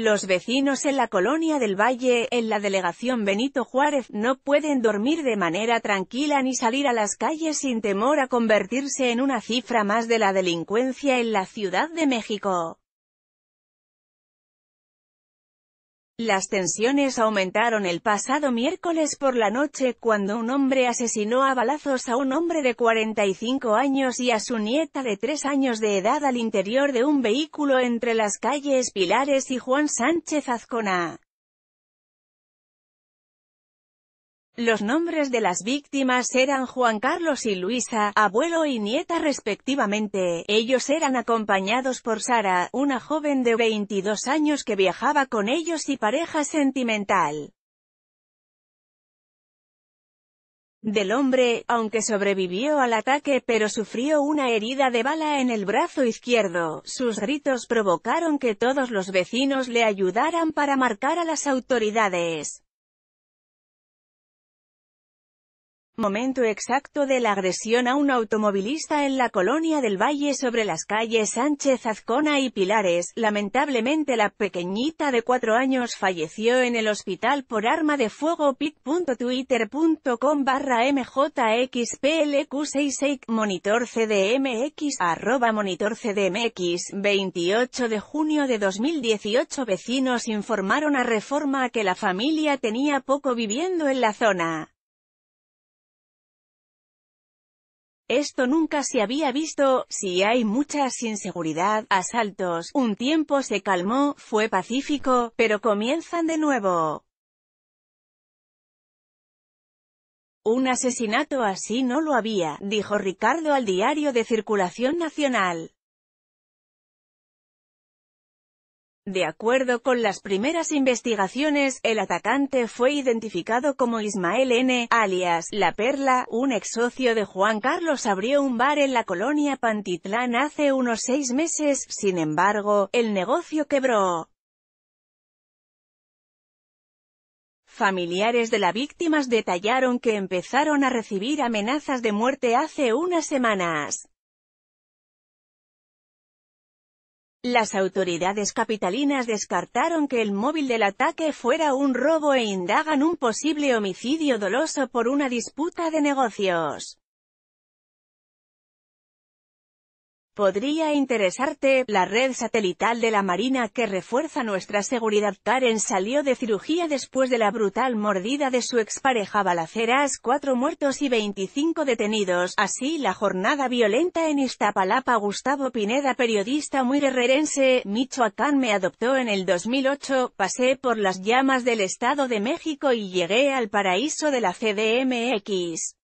Los vecinos en la colonia del Valle, en la delegación Benito Juárez, no pueden dormir de manera tranquila ni salir a las calles sin temor a convertirse en una cifra más de la delincuencia en la Ciudad de México. Las tensiones aumentaron el pasado miércoles por la noche cuando un hombre asesinó a balazos a un hombre de 45 años y a su nieta de 3 años de edad al interior de un vehículo entre las calles Pilares y Juan Sánchez Azcona. Los nombres de las víctimas eran Juan Carlos y Luisa, abuelo y nieta respectivamente. Ellos eran acompañados por Sara, una joven de 22 años que viajaba con ellos y pareja sentimental. del hombre, aunque sobrevivió al ataque pero sufrió una herida de bala en el brazo izquierdo. Sus gritos provocaron que todos los vecinos le ayudaran para marcar a las autoridades. Momento exacto de la agresión a un automovilista en la colonia del Valle sobre las calles Sánchez Azcona y Pilares. Lamentablemente la pequeñita de cuatro años falleció en el hospital por arma de fuego pic.twitter.com barra mjxplq66 monitor cdmx arroba monitor cdmx 28 de junio de 2018 vecinos informaron a Reforma que la familia tenía poco viviendo en la zona. Esto nunca se había visto, si hay mucha inseguridad, asaltos, un tiempo se calmó, fue pacífico, pero comienzan de nuevo. Un asesinato así no lo había, dijo Ricardo al diario de circulación nacional. De acuerdo con las primeras investigaciones, el atacante fue identificado como Ismael N., alias La Perla, un ex socio de Juan Carlos abrió un bar en la colonia Pantitlán hace unos seis meses, sin embargo, el negocio quebró. Familiares de las víctimas detallaron que empezaron a recibir amenazas de muerte hace unas semanas. Las autoridades capitalinas descartaron que el móvil del ataque fuera un robo e indagan un posible homicidio doloso por una disputa de negocios. Podría interesarte, la red satelital de la Marina que refuerza nuestra seguridad Karen salió de cirugía después de la brutal mordida de su expareja Balaceras, cuatro muertos y 25 detenidos, así la jornada violenta en Iztapalapa Gustavo Pineda periodista muy guerrerense, Michoacán me adoptó en el 2008, pasé por las llamas del Estado de México y llegué al paraíso de la CDMX.